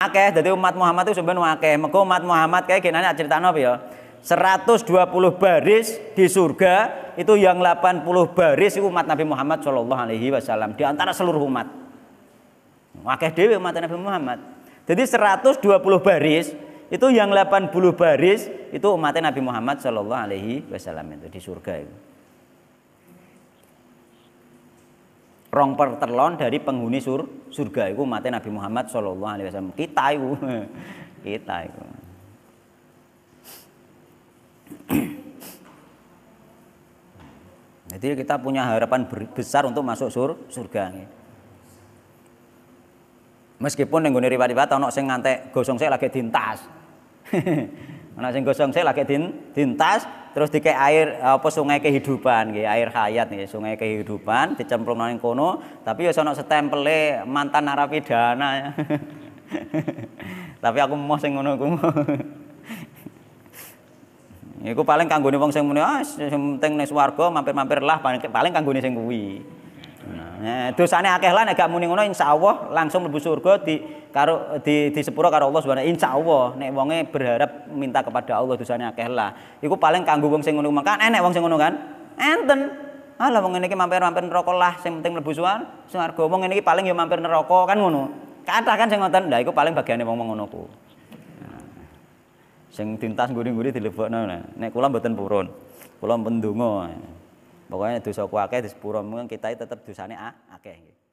akeh dadi umat Muhammad itu sebenarnya akeh Mengko umat Muhammad kayak gini aja critakno ya 120 baris di surga itu yang 80 baris itu umat Nabi Muhammad Shallallahu Alaihi Wasallam di antara seluruh umat akeh dewi umat Nabi Muhammad jadi 120 baris itu yang 80 baris itu umatnya Nabi Muhammad Shallallahu Alaihi Wasallam itu di surga itu rong pertelon dari penghuni sur surga itu mati Nabi Muhammad Shallallahu Alaihi Wasallam kita itu kita itu jadi kita punya harapan besar untuk masuk sur surga meskipun yang gue riwayat ono sing ngantek gosong saya lagi dintas ono sing gosong saya lagi din, terus dikek air apa sungai kehidupan gitu air hayat nih sungai kehidupan dicemplung nang kono, tapi ya sono stempele mantan narapidana. tapi aku mau sing ngono ku. Iku paling kanggone wong sing muni, ah penting nek swarga mampir-mampir lah paling kanggone sing kuwi. Nah, dosane akeh lah nek gak muni ngono insyaallah langsung mlebu surga di karo di di sepuro karo Allah Subhanahu insyaallah nek wonge berharap minta kepada Allah dosane akeh lah. Iku paling kanggo wong sing ngono makan enek wong sing ngono kan. Enten. Alah wong ngene iki mampir-mampir neraka lah sing penting mlebu swarga. Wong ngene iki paling yo mampir neraka kan ngono. Kata kan sing ngoten. Lah iku paling bagiane wong ngono ku. Nah, sing tintas guri-guri dilebokno. Nah. Nek kula mboten purun. Kula pendonga. Pokoknya dosa ku akeh di sepuro mungkin kita tetep dosane akeh.